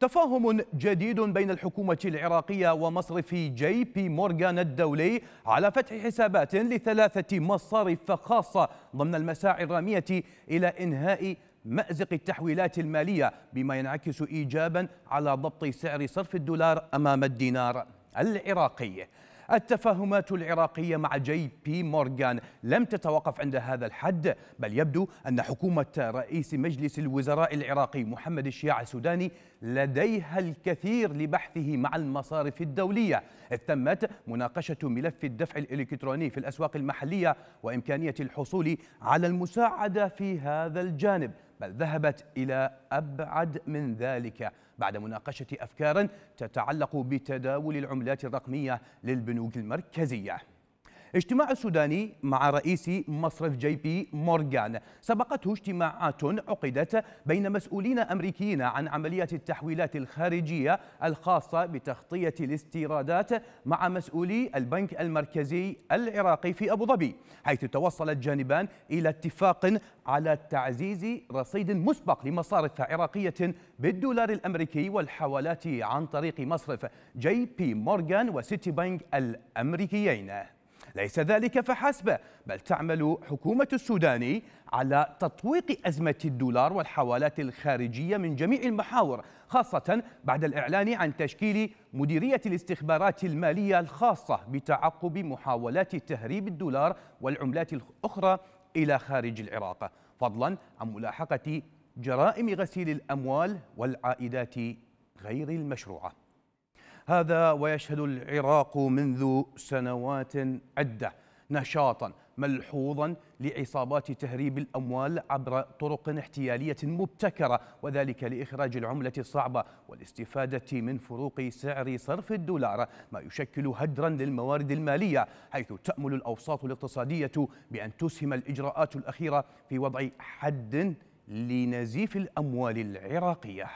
تفاهم جديد بين الحكومة العراقية ومصرف جي بي مورغان الدولي على فتح حسابات لثلاثة مصارف خاصة ضمن المساعي الرامية إلى إنهاء مأزق التحويلات المالية بما ينعكس إيجابا على ضبط سعر صرف الدولار أمام الدينار العراقي التفاهمات العراقية مع جي بي مورغان لم تتوقف عند هذا الحد بل يبدو أن حكومة رئيس مجلس الوزراء العراقي محمد الشياع السوداني لديها الكثير لبحثه مع المصارف الدولية إذ تمت مناقشة ملف الدفع الإلكتروني في الأسواق المحلية وإمكانية الحصول على المساعدة في هذا الجانب بل ذهبت إلى أبعد من ذلك بعد مناقشة أفكار تتعلق بتداول العملات الرقمية للبنوك المركزية اجتماع السوداني مع رئيس مصرف جي بي مورغان سبقته اجتماعات عقدت بين مسؤولين أمريكيين عن عمليات التحويلات الخارجية الخاصة بتغطية الاستيرادات مع مسؤولي البنك المركزي العراقي في أبو ظبي حيث توصل الجانبان إلى اتفاق على تعزيز رصيد مسبق لمصارف عراقية بالدولار الأمريكي والحوالات عن طريق مصرف جي بي مورغان وسيتي بنك الأمريكيين ليس ذلك فحسب بل تعمل حكومة السودان على تطويق أزمة الدولار والحوالات الخارجية من جميع المحاور خاصة بعد الإعلان عن تشكيل مديرية الاستخبارات المالية الخاصة بتعقب محاولات تهريب الدولار والعملات الأخرى إلى خارج العراق فضلا عن ملاحقة جرائم غسيل الأموال والعائدات غير المشروعة هذا ويشهد العراق منذ سنوات عدة نشاطا ملحوظا لعصابات تهريب الأموال عبر طرق احتيالية مبتكرة وذلك لإخراج العملة الصعبة والاستفادة من فروق سعر صرف الدولار ما يشكل هدرا للموارد المالية حيث تأمل الأوساط الاقتصادية بأن تسهم الإجراءات الأخيرة في وضع حد لنزيف الأموال العراقية